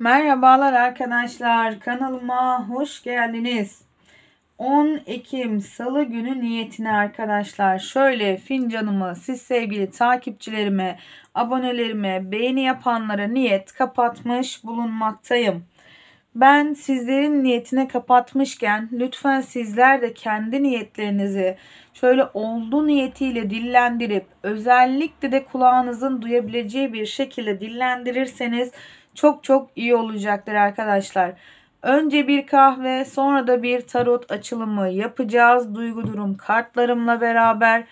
Merhabalar arkadaşlar kanalıma hoş geldiniz. 10 Ekim Salı günü niyetine arkadaşlar şöyle fincanımı siz sevgili takipçilerime, abonelerime, beğeni yapanlara niyet kapatmış bulunmaktayım. Ben sizlerin niyetine kapatmışken lütfen sizler de kendi niyetlerinizi şöyle oldu niyetiyle dillendirip özellikle de kulağınızın duyabileceği bir şekilde dillendirirseniz çok çok iyi olacaktır arkadaşlar. Önce bir kahve sonra da bir tarot açılımı yapacağız. Duygu durum kartlarımla beraber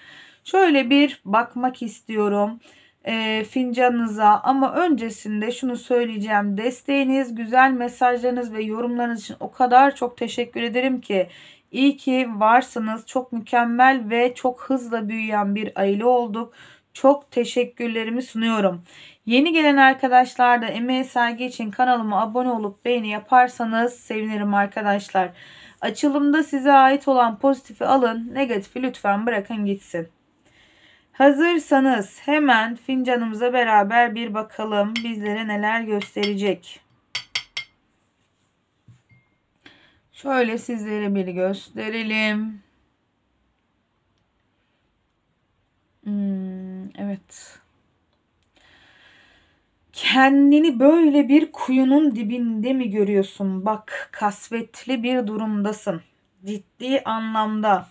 şöyle bir bakmak istiyorum e, fincanınıza ama öncesinde şunu söyleyeceğim desteğiniz güzel mesajlarınız ve yorumlarınız için o kadar çok teşekkür ederim ki İyi ki varsınız çok mükemmel ve çok hızla büyüyen bir aile olduk çok teşekkürlerimi sunuyorum. Yeni gelen arkadaşlar da emeğe saygı için kanalıma abone olup beğeni yaparsanız sevinirim arkadaşlar. Açılımda size ait olan pozitifi alın, negatifi lütfen bırakın gitsin. Hazırsanız hemen fincanımıza beraber bir bakalım bizlere neler gösterecek. Şöyle sizlere bir gösterelim. Hmm evet. Kendini böyle bir kuyunun dibinde mi görüyorsun? Bak kasvetli bir durumdasın. Ciddi anlamda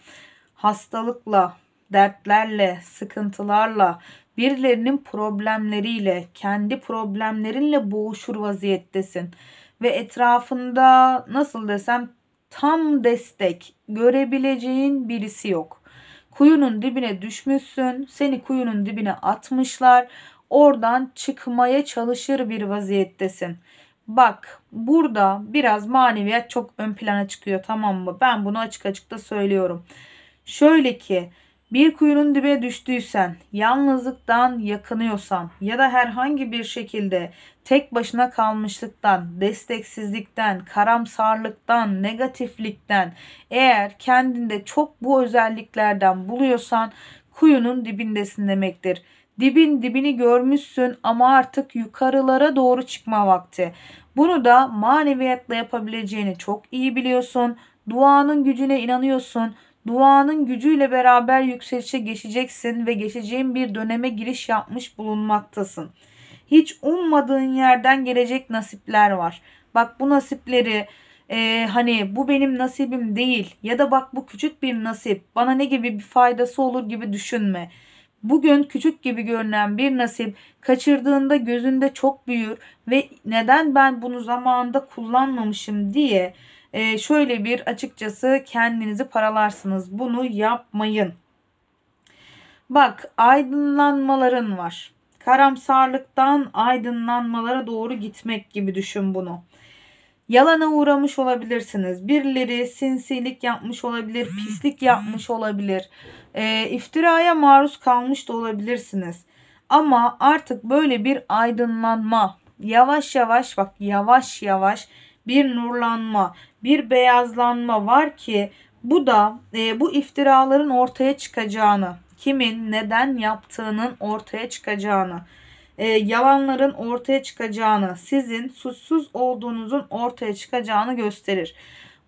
hastalıkla, dertlerle, sıkıntılarla, birilerinin problemleriyle, kendi problemlerinle boğuşur vaziyettesin. Ve etrafında nasıl desem tam destek görebileceğin birisi yok. Kuyunun dibine düşmüşsün. Seni kuyunun dibine atmışlar. Oradan çıkmaya çalışır bir vaziyettesin. Bak burada biraz maneviyat çok ön plana çıkıyor tamam mı? Ben bunu açık açık da söylüyorum. Şöyle ki bir kuyunun dibe düştüysen, yalnızlıktan yakınıyorsan ya da herhangi bir şekilde tek başına kalmışlıktan, desteksizlikten, karamsarlıktan, negatiflikten eğer kendinde çok bu özelliklerden buluyorsan kuyunun dibindesin demektir. Dibin dibini görmüşsün ama artık yukarılara doğru çıkma vakti. Bunu da maneviyatla yapabileceğini çok iyi biliyorsun. Duanın gücüne inanıyorsun Duanın gücüyle beraber yükselişe geçeceksin ve geçeceğin bir döneme giriş yapmış bulunmaktasın. Hiç ummadığın yerden gelecek nasipler var. Bak bu nasipleri e, hani bu benim nasibim değil ya da bak bu küçük bir nasip bana ne gibi bir faydası olur gibi düşünme. Bugün küçük gibi görünen bir nasip kaçırdığında gözünde çok büyür ve neden ben bunu zamanında kullanmamışım diye ee, şöyle bir açıkçası kendinizi paralarsınız. Bunu yapmayın. Bak aydınlanmaların var. Karamsarlıktan aydınlanmalara doğru gitmek gibi düşün bunu. Yalana uğramış olabilirsiniz. Birileri sinsilik yapmış olabilir, pislik yapmış olabilir. E, iftiraya maruz kalmış da olabilirsiniz. Ama artık böyle bir aydınlanma yavaş yavaş bak yavaş yavaş bir nurlanma, bir beyazlanma var ki bu da e, bu iftiraların ortaya çıkacağını, kimin neden yaptığının ortaya çıkacağını, e, yalanların ortaya çıkacağını, sizin suçsuz olduğunuzun ortaya çıkacağını gösterir.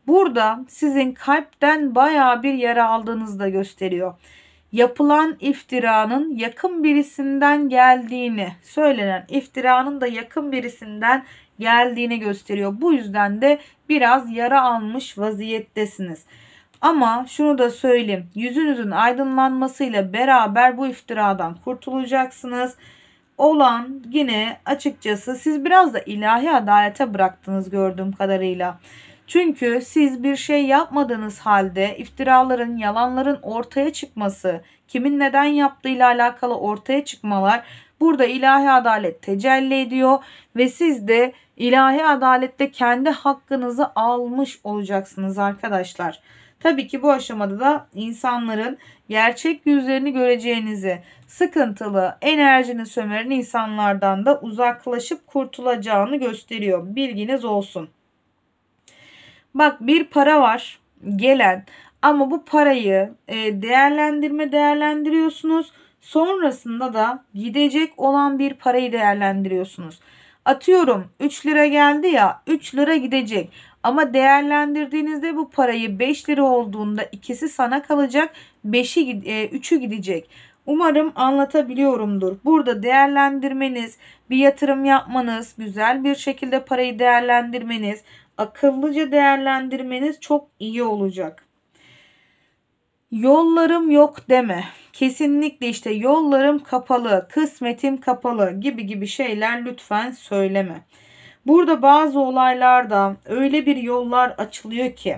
Burada sizin kalpten baya bir yara aldığınızı da gösteriyor. Yapılan iftiranın yakın birisinden geldiğini, söylenen iftiranın da yakın birisinden geldiğini gösteriyor. Bu yüzden de biraz yara almış vaziyettesiniz. Ama şunu da söyleyeyim. Yüzünüzün aydınlanmasıyla beraber bu iftiradan kurtulacaksınız. Olan yine açıkçası siz biraz da ilahi adalete bıraktınız gördüğüm kadarıyla. Çünkü siz bir şey yapmadığınız halde iftiraların, yalanların ortaya çıkması, kimin neden yaptığıyla alakalı ortaya çıkmalar Burada ilahi adalet tecelli ediyor ve siz de ilahi adalette kendi hakkınızı almış olacaksınız arkadaşlar. Tabii ki bu aşamada da insanların gerçek yüzlerini göreceğinizi, sıkıntılı, enerjini sömüren insanlardan da uzaklaşıp kurtulacağını gösteriyor. Bilginiz olsun. Bak bir para var gelen ama bu parayı e, değerlendirme değerlendiriyorsunuz Sonrasında da gidecek olan bir parayı değerlendiriyorsunuz. Atıyorum 3 lira geldi ya 3 lira gidecek. Ama değerlendirdiğinizde bu parayı 5 lira olduğunda ikisi sana kalacak 5'i 3'ü e, gidecek. Umarım anlatabiliyorumdur. Burada değerlendirmeniz, bir yatırım yapmanız, güzel bir şekilde parayı değerlendirmeniz, akıllıca değerlendirmeniz çok iyi olacak. Yollarım yok deme. Kesinlikle işte yollarım kapalı, kısmetim kapalı gibi gibi şeyler lütfen söyleme. Burada bazı olaylarda öyle bir yollar açılıyor ki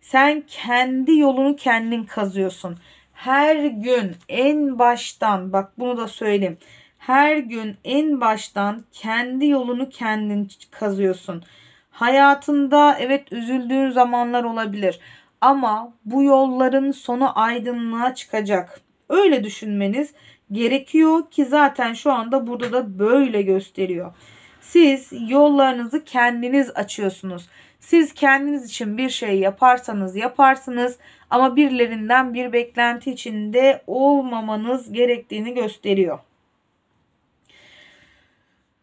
sen kendi yolunu kendin kazıyorsun. Her gün en baştan bak bunu da söyleyeyim. Her gün en baştan kendi yolunu kendin kazıyorsun. Hayatında evet üzüldüğün zamanlar olabilir. Ama bu yolların sonu aydınlığa çıkacak. Öyle düşünmeniz gerekiyor ki zaten şu anda burada da böyle gösteriyor. Siz yollarınızı kendiniz açıyorsunuz. Siz kendiniz için bir şey yaparsanız yaparsınız ama birilerinden bir beklenti içinde olmamanız gerektiğini gösteriyor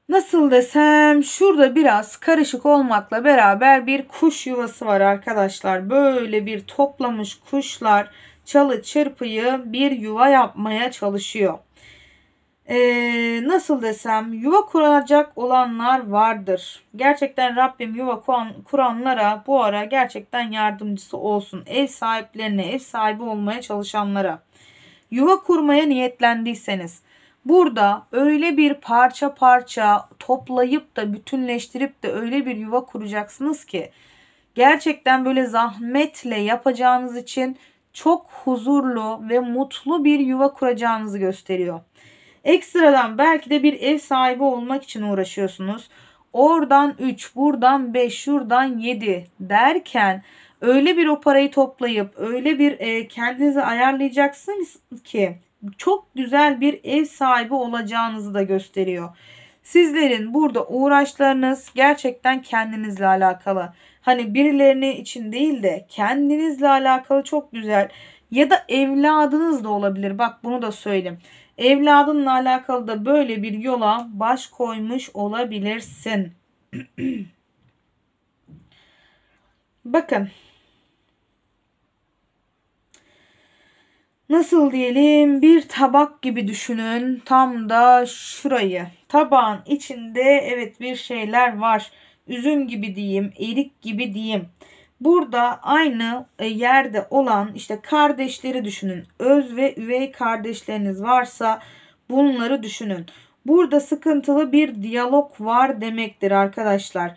nasıl desem şurada biraz karışık olmakla beraber bir kuş yuvası var arkadaşlar. Böyle bir toplamış kuşlar çalı çırpıyı bir yuva yapmaya çalışıyor. Ee, nasıl desem yuva kuracak olanlar vardır. Gerçekten Rabbim yuva kuranlara bu ara gerçekten yardımcısı olsun. Ev sahiplerine, ev sahibi olmaya çalışanlara. Yuva kurmaya niyetlendiyseniz Burada öyle bir parça parça toplayıp da bütünleştirip de öyle bir yuva kuracaksınız ki gerçekten böyle zahmetle yapacağınız için çok huzurlu ve mutlu bir yuva kuracağınızı gösteriyor. Ekstradan belki de bir ev sahibi olmak için uğraşıyorsunuz. Oradan 3, buradan 5, şuradan 7 derken öyle bir o parayı toplayıp öyle bir e, kendinizi ayarlayacaksınız ki çok güzel bir ev sahibi olacağınızı da gösteriyor. Sizlerin burada uğraşlarınız gerçekten kendinizle alakalı. Hani birilerini için değil de kendinizle alakalı çok güzel ya da evladınız da olabilir. Bak bunu da söyleyeyim. Evladınla alakalı da böyle bir yola baş koymuş olabilirsin. Bakın nasıl diyelim bir tabak gibi düşünün. Tam da şurayı. Tabağın içinde evet bir şeyler var. Üzüm gibi diyeyim, erik gibi diyeyim. Burada aynı e, yerde olan işte kardeşleri düşünün. Öz ve üvey kardeşleriniz varsa bunları düşünün. Burada sıkıntılı bir diyalog var demektir arkadaşlar.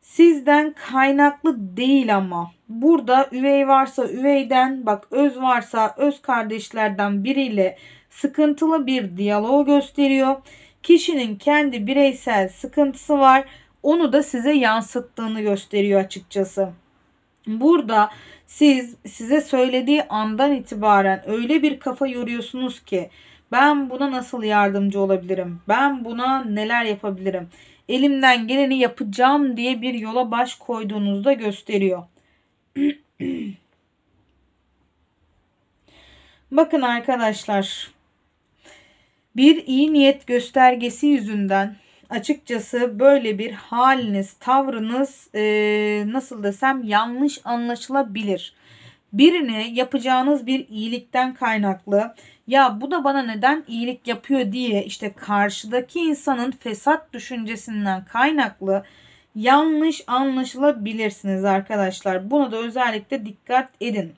Sizden kaynaklı değil ama Burada üvey varsa üveyden, bak öz varsa öz kardeşlerden biriyle sıkıntılı bir diyaloğu gösteriyor. Kişinin kendi bireysel sıkıntısı var. Onu da size yansıttığını gösteriyor açıkçası. Burada siz size söylediği andan itibaren öyle bir kafa yoruyorsunuz ki ben buna nasıl yardımcı olabilirim? Ben buna neler yapabilirim? Elimden geleni yapacağım diye bir yola baş koyduğunuzda gösteriyor. Bakın arkadaşlar. Bir iyi niyet göstergesi yüzünden açıkçası böyle bir haliniz, tavrınız e, nasıl desem yanlış anlaşılabilir. Birine yapacağınız bir iyilikten kaynaklı ya bu da bana neden iyilik yapıyor diye işte karşıdaki insanın fesat düşüncesinden kaynaklı yanlış anlaşılabilirsiniz arkadaşlar. Buna da özellikle dikkat edin.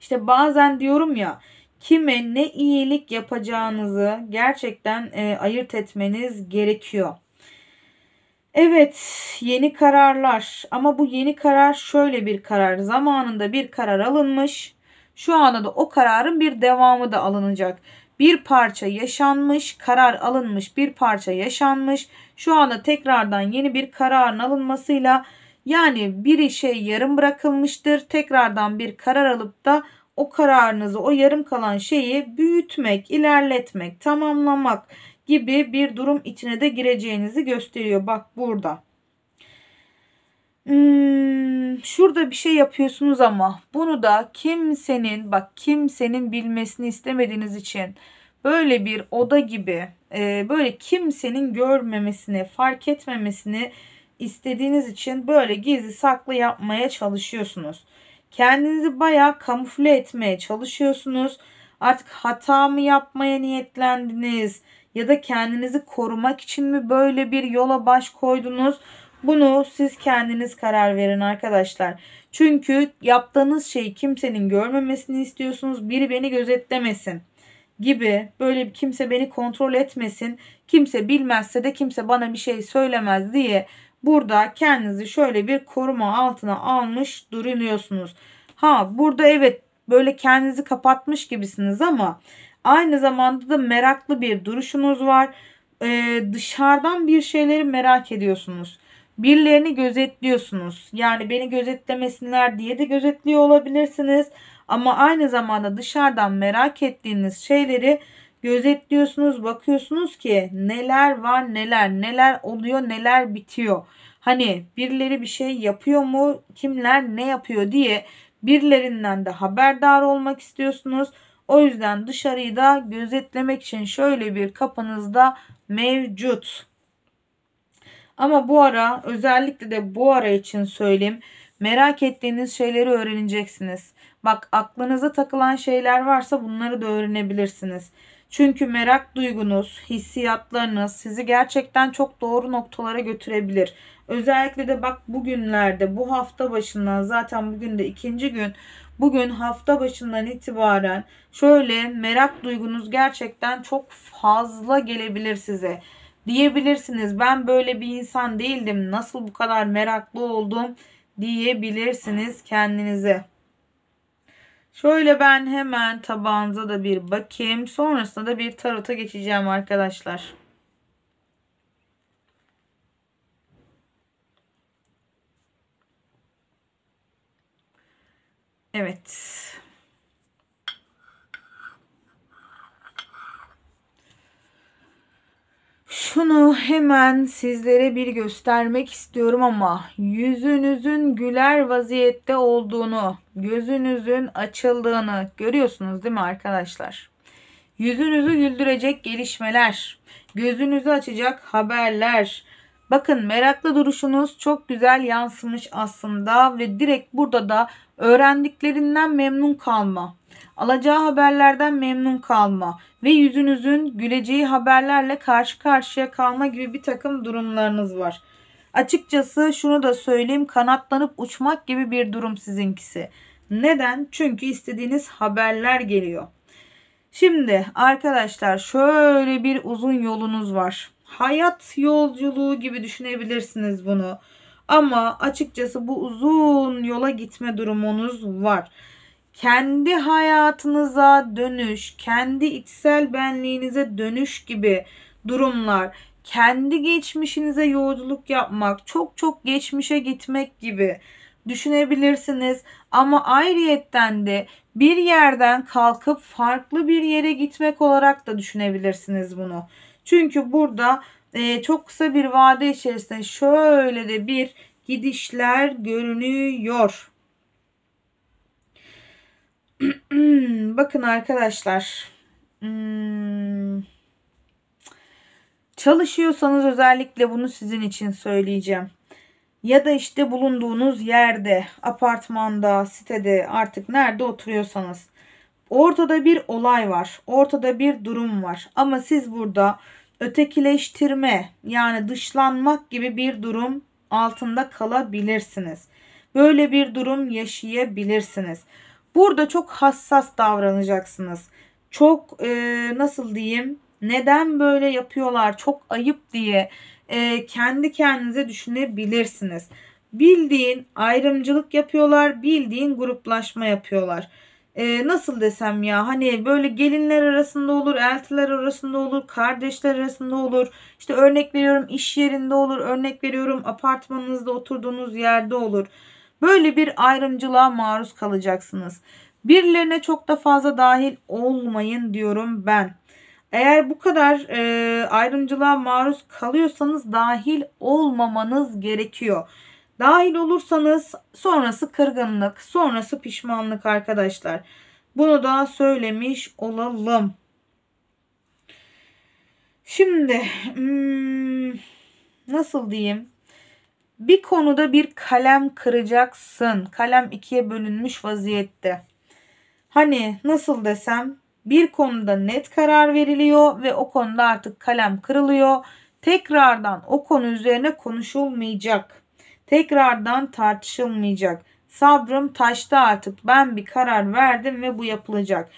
İşte bazen diyorum ya kime ne iyilik yapacağınızı gerçekten e, ayırt etmeniz gerekiyor. Evet, yeni kararlar ama bu yeni karar şöyle bir karar. Zamanında bir karar alınmış. Şu anda da o kararın bir devamı da alınacak bir parça yaşanmış, karar alınmış bir parça yaşanmış. Şu anda tekrardan yeni bir kararın alınmasıyla yani bir işe yarım bırakılmıştır. Tekrardan bir karar alıp da o kararınızı, o yarım kalan şeyi büyütmek, ilerletmek, tamamlamak gibi bir durum içine de gireceğinizi gösteriyor. Bak burada. Hmm, şurada bir şey yapıyorsunuz ama bunu da kimsenin bak kimsenin bilmesini istemediğiniz için böyle bir oda gibi e, böyle kimsenin görmemesini fark etmemesini istediğiniz için böyle gizli saklı yapmaya çalışıyorsunuz. Kendinizi bayağı kamufle etmeye çalışıyorsunuz. Artık hata mı yapmaya niyetlendiniz ya da kendinizi korumak için mi böyle bir yola baş koydunuz? Bunu siz kendiniz karar verin arkadaşlar. Çünkü yaptığınız şeyi kimsenin görmemesini istiyorsunuz. Biri beni gözetlemesin gibi böyle kimse beni kontrol etmesin. Kimse bilmezse de kimse bana bir şey söylemez diye burada kendinizi şöyle bir koruma altına almış duruyorsunuz. Ha burada evet böyle kendinizi kapatmış gibisiniz ama aynı zamanda da meraklı bir duruşunuz var. Ee, dışarıdan bir şeyleri merak ediyorsunuz birilerini gözetliyorsunuz. Yani beni gözetlemesinler diye de gözetliyor olabilirsiniz. Ama aynı zamanda dışarıdan merak ettiğiniz şeyleri gözetliyorsunuz. Bakıyorsunuz ki neler var neler neler oluyor neler bitiyor. Hani birileri bir şey yapıyor mu kimler ne yapıyor diye birilerinden de haberdar olmak istiyorsunuz. O yüzden dışarıyı da gözetlemek için şöyle bir kapınızda mevcut. Ama bu ara özellikle de bu ara için söyleyeyim. Merak ettiğiniz şeyleri öğreneceksiniz. Bak aklınıza takılan şeyler varsa bunları da öğrenebilirsiniz. Çünkü merak duygunuz, hissiyatlarınız sizi gerçekten çok doğru noktalara götürebilir. Özellikle de bak bugünlerde bu hafta başından zaten bugün de ikinci gün bugün hafta başından itibaren şöyle merak duygunuz gerçekten çok fazla gelebilir size diyebilirsiniz. Ben böyle bir insan değildim. Nasıl bu kadar meraklı oldum diyebilirsiniz kendinize. Şöyle ben hemen tabağınıza da bir bakayım. Sonrasında da bir tarota geçeceğim arkadaşlar. Evet. şunu hemen sizlere bir göstermek istiyorum ama yüzünüzün güler vaziyette olduğunu, gözünüzün açıldığını görüyorsunuz değil mi arkadaşlar? Yüzünüzü güldürecek gelişmeler, gözünüzü açacak haberler, Bakın meraklı duruşunuz çok güzel yansımış aslında ve direkt burada da öğrendiklerinden memnun kalma. Alacağı haberlerden memnun kalma ve yüzünüzün güleceği haberlerle karşı karşıya kalma gibi bir takım durumlarınız var. Açıkçası şunu da söyleyeyim kanatlanıp uçmak gibi bir durum sizinkisi. Neden? Çünkü istediğiniz haberler geliyor. Şimdi arkadaşlar şöyle bir uzun yolunuz var hayat yolculuğu gibi düşünebilirsiniz bunu. Ama açıkçası bu uzun yola gitme durumunuz var. Kendi hayatınıza dönüş, kendi içsel benliğinize dönüş gibi durumlar, kendi geçmişinize yolculuk yapmak, çok çok geçmişe gitmek gibi düşünebilirsiniz. Ama ayrıyetten de bir yerden kalkıp farklı bir yere gitmek olarak da düşünebilirsiniz bunu. Çünkü burada e, çok kısa bir vade içerisinde şöyle de bir gidişler görünüyor. Bakın arkadaşlar. Hmm, çalışıyorsanız özellikle bunu sizin için söyleyeceğim. Ya da işte bulunduğunuz yerde, apartmanda, sitede artık nerede oturuyorsanız Ortada bir olay var. Ortada bir durum var. Ama siz burada ötekileştirme yani dışlanmak gibi bir durum altında kalabilirsiniz. Böyle bir durum yaşayabilirsiniz. Burada çok hassas davranacaksınız. Çok e, nasıl diyeyim neden böyle yapıyorlar çok ayıp diye e, kendi kendinize düşünebilirsiniz. Bildiğin ayrımcılık yapıyorlar bildiğin gruplaşma yapıyorlar e, nasıl desem ya hani böyle gelinler arasında olur, eltiler arasında olur, kardeşler arasında olur. İşte örnek veriyorum iş yerinde olur, örnek veriyorum apartmanınızda oturduğunuz yerde olur. Böyle bir ayrımcılığa maruz kalacaksınız. Birilerine çok da fazla dahil olmayın diyorum ben. Eğer bu kadar e, ayrımcılığa maruz kalıyorsanız dahil olmamanız gerekiyor. Dahil olursanız sonrası kırgınlık, sonrası pişmanlık arkadaşlar. Bunu da söylemiş olalım. Şimdi hmm, nasıl diyeyim? Bir konuda bir kalem kıracaksın. Kalem ikiye bölünmüş vaziyette. Hani nasıl desem bir konuda net karar veriliyor ve o konuda artık kalem kırılıyor. Tekrardan o konu üzerine konuşulmayacak. Tekrardan tartışılmayacak. Sabrım taştı artık. Ben bir karar verdim ve bu yapılacak.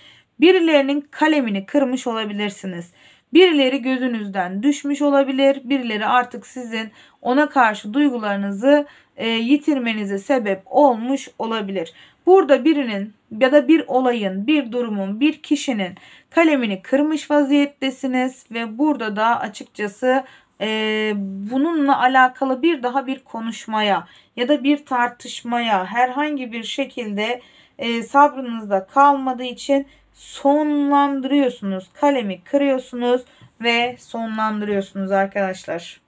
Birilerinin kalemini kırmış olabilirsiniz. Birileri gözünüzden düşmüş olabilir. Birileri artık sizin ona karşı duygularınızı e, yitirmenize sebep olmuş olabilir. Burada birinin ya da bir olayın, bir durumun, bir kişinin kalemini kırmış vaziyettesiniz ve burada da açıkçası e, bununla alakalı bir daha bir konuşmaya ya da bir tartışmaya herhangi bir şekilde e, sabrınızda kalmadığı için sonlandırıyorsunuz. Kalemi kırıyorsunuz ve sonlandırıyorsunuz arkadaşlar.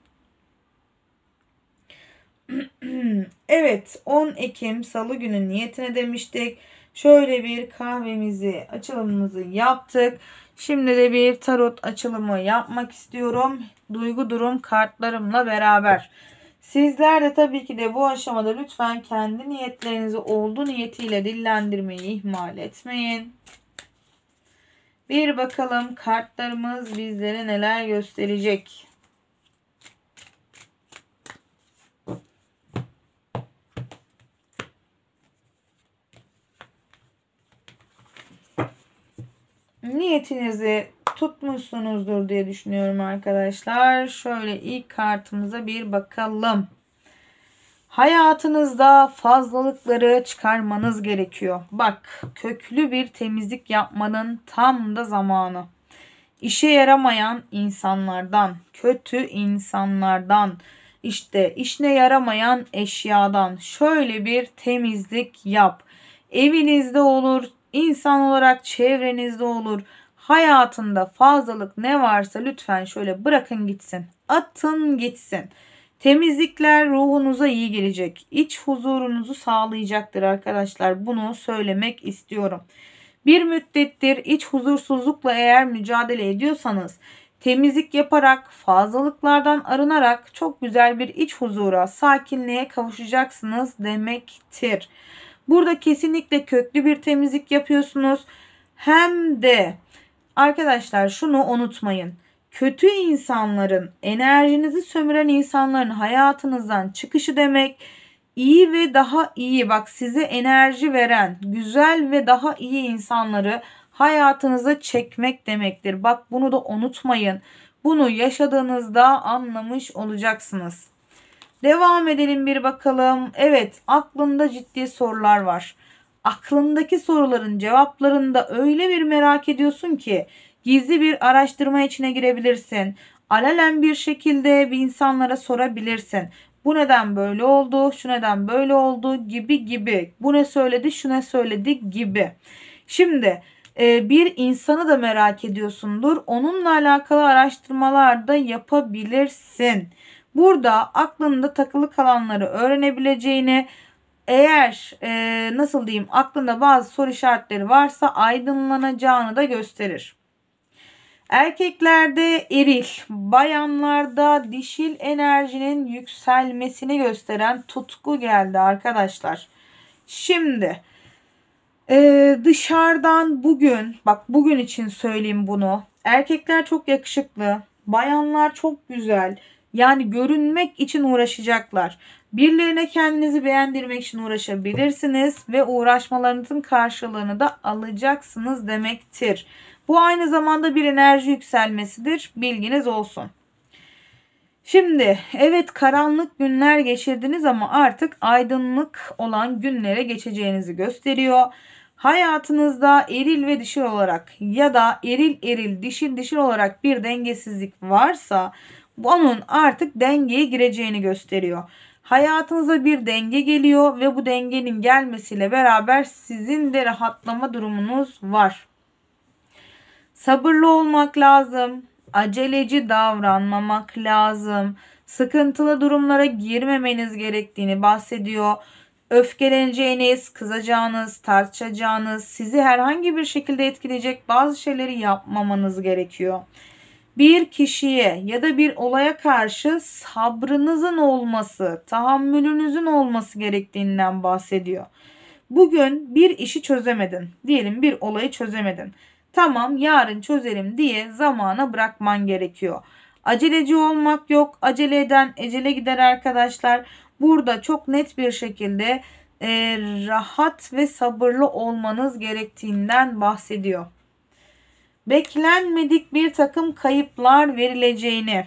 evet 10 Ekim salı günü niyetine demiştik. Şöyle bir kahvemizi açılımımızı yaptık. Şimdi de bir tarot açılımı yapmak istiyorum. Duygu durum kartlarımla beraber. Sizler de tabii ki de bu aşamada lütfen kendi niyetlerinizi olduğu niyetiyle dillendirmeyi ihmal etmeyin. Bir bakalım kartlarımız bizlere neler gösterecek. niyetinizi tutmuşsunuzdur diye düşünüyorum arkadaşlar. Şöyle ilk kartımıza bir bakalım. Hayatınızda fazlalıkları çıkarmanız gerekiyor. Bak köklü bir temizlik yapmanın tam da zamanı. İşe yaramayan insanlardan, kötü insanlardan, işte işine yaramayan eşyadan şöyle bir temizlik yap. Evinizde olur, İnsan olarak çevrenizde olur. Hayatında fazlalık ne varsa lütfen şöyle bırakın gitsin. Atın gitsin. Temizlikler ruhunuza iyi gelecek. İç huzurunuzu sağlayacaktır arkadaşlar. Bunu söylemek istiyorum. Bir müddettir iç huzursuzlukla eğer mücadele ediyorsanız temizlik yaparak, fazlalıklardan arınarak çok güzel bir iç huzura, sakinliğe kavuşacaksınız demektir. Burada kesinlikle köklü bir temizlik yapıyorsunuz. Hem de arkadaşlar şunu unutmayın. Kötü insanların, enerjinizi sömüren insanların hayatınızdan çıkışı demek iyi ve daha iyi bak size enerji veren, güzel ve daha iyi insanları hayatınıza çekmek demektir. Bak bunu da unutmayın. Bunu yaşadığınızda anlamış olacaksınız. Devam edelim bir bakalım. Evet aklında ciddi sorular var. Aklındaki soruların cevaplarında öyle bir merak ediyorsun ki gizli bir araştırma içine girebilirsin. Alelen bir şekilde bir insanlara sorabilirsin. Bu neden böyle oldu, şu neden böyle oldu gibi gibi. Bu ne söyledi, şu ne söyledi gibi. Şimdi e, bir insanı da merak ediyorsundur. Onunla alakalı araştırmalar da yapabilirsin. Burada aklında takılı kalanları öğrenebileceğini eğer e, nasıl diyeyim aklında bazı soru işaretleri varsa aydınlanacağını da gösterir. Erkeklerde eril, bayanlarda dişil enerjinin yükselmesini gösteren tutku geldi arkadaşlar. Şimdi e, dışarıdan bugün bak bugün için söyleyeyim bunu. Erkekler çok yakışıklı, bayanlar çok güzel, yani görünmek için uğraşacaklar. Birilerine kendinizi beğendirmek için uğraşabilirsiniz ve uğraşmalarınızın karşılığını da alacaksınız demektir. Bu aynı zamanda bir enerji yükselmesidir. Bilginiz olsun. Şimdi evet karanlık günler geçirdiniz ama artık aydınlık olan günlere geçeceğinizi gösteriyor. Hayatınızda eril ve dişil olarak ya da eril eril dişil dişil olarak bir dengesizlik varsa onun artık dengeye gireceğini gösteriyor. Hayatınıza bir denge geliyor ve bu dengenin gelmesiyle beraber sizin de rahatlama durumunuz var. Sabırlı olmak lazım. Aceleci davranmamak lazım. Sıkıntılı durumlara girmemeniz gerektiğini bahsediyor. Öfkeleneceğiniz, kızacağınız, tartışacağınız, sizi herhangi bir şekilde etkileyecek bazı şeyleri yapmamanız gerekiyor bir kişiye ya da bir olaya karşı sabrınızın olması, tahammülünüzün olması gerektiğinden bahsediyor. Bugün bir işi çözemedin. Diyelim bir olayı çözemedin. Tamam yarın çözerim diye zamana bırakman gerekiyor. Aceleci olmak yok. Acele eden ecele gider arkadaşlar. Burada çok net bir şekilde e, rahat ve sabırlı olmanız gerektiğinden bahsediyor beklenmedik bir takım kayıplar verileceğini,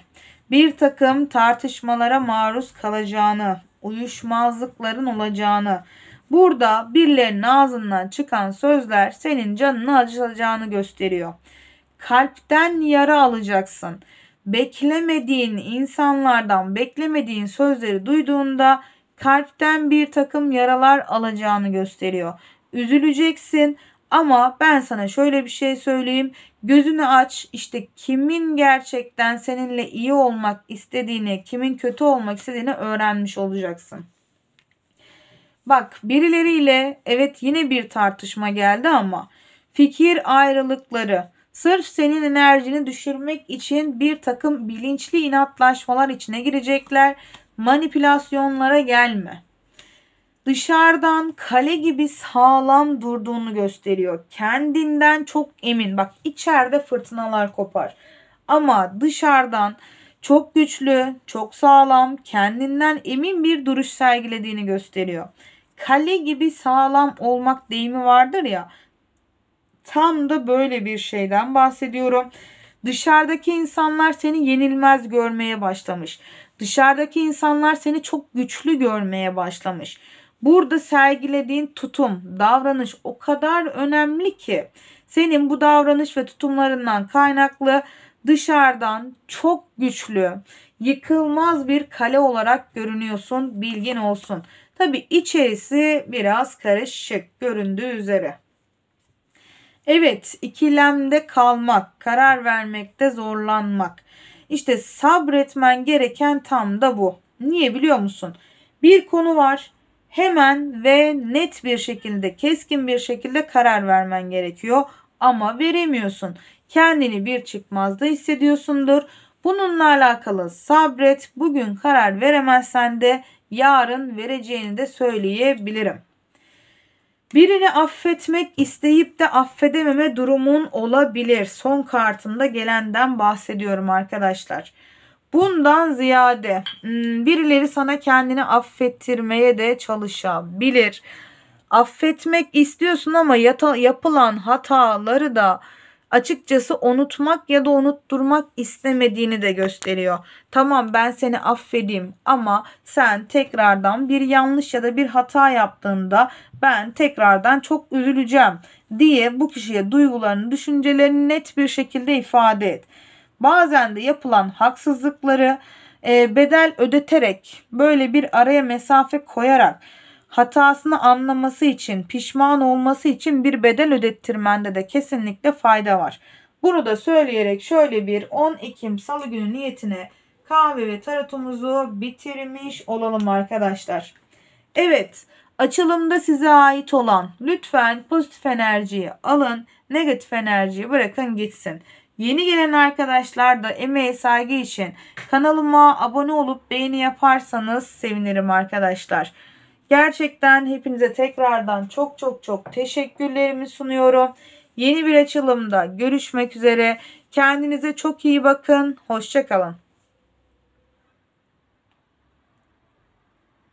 bir takım tartışmalara maruz kalacağını, uyuşmazlıkların olacağını, burada birilerinin ağzından çıkan sözler senin canını acıtacağını gösteriyor. Kalpten yara alacaksın. Beklemediğin insanlardan beklemediğin sözleri duyduğunda kalpten bir takım yaralar alacağını gösteriyor. Üzüleceksin ama ben sana şöyle bir şey söyleyeyim. Gözünü aç işte kimin gerçekten seninle iyi olmak istediğini, kimin kötü olmak istediğini öğrenmiş olacaksın. Bak birileriyle evet yine bir tartışma geldi ama fikir ayrılıkları sırf senin enerjini düşürmek için bir takım bilinçli inatlaşmalar içine girecekler. Manipülasyonlara gelme dışarıdan kale gibi sağlam durduğunu gösteriyor. Kendinden çok emin. Bak içeride fırtınalar kopar. Ama dışarıdan çok güçlü, çok sağlam, kendinden emin bir duruş sergilediğini gösteriyor. Kale gibi sağlam olmak deyimi vardır ya. Tam da böyle bir şeyden bahsediyorum. Dışarıdaki insanlar seni yenilmez görmeye başlamış. Dışarıdaki insanlar seni çok güçlü görmeye başlamış. Burada sergilediğin tutum, davranış o kadar önemli ki senin bu davranış ve tutumlarından kaynaklı dışarıdan çok güçlü, yıkılmaz bir kale olarak görünüyorsun. Bilgin olsun. Tabi içerisi biraz karışık göründüğü üzere. Evet, ikilemde kalmak, karar vermekte zorlanmak. İşte sabretmen gereken tam da bu. Niye biliyor musun? Bir konu var hemen ve net bir şekilde keskin bir şekilde karar vermen gerekiyor ama veremiyorsun. Kendini bir çıkmazda hissediyorsundur. Bununla alakalı sabret. Bugün karar veremezsen de yarın vereceğini de söyleyebilirim. Birini affetmek isteyip de affedememe durumun olabilir. Son kartında gelenden bahsediyorum arkadaşlar. Bundan ziyade hmm, birileri sana kendini affettirmeye de çalışabilir. Affetmek istiyorsun ama yata, yapılan hataları da açıkçası unutmak ya da unutturmak istemediğini de gösteriyor. Tamam ben seni affedeyim ama sen tekrardan bir yanlış ya da bir hata yaptığında ben tekrardan çok üzüleceğim diye bu kişiye duygularını, düşüncelerini net bir şekilde ifade et bazen de yapılan haksızlıkları e, bedel ödeterek böyle bir araya mesafe koyarak hatasını anlaması için pişman olması için bir bedel ödettirmende de kesinlikle fayda var. Bunu da söyleyerek şöyle bir 10 Ekim Salı günü niyetine kahve ve tarotumuzu bitirmiş olalım arkadaşlar. Evet açılımda size ait olan lütfen pozitif enerjiyi alın negatif enerjiyi bırakın gitsin. Yeni gelen arkadaşlar da emeğe saygı için kanalıma abone olup beğeni yaparsanız sevinirim arkadaşlar. Gerçekten hepinize tekrardan çok çok çok teşekkürlerimi sunuyorum. Yeni bir açılımda görüşmek üzere. Kendinize çok iyi bakın. Hoşçakalın.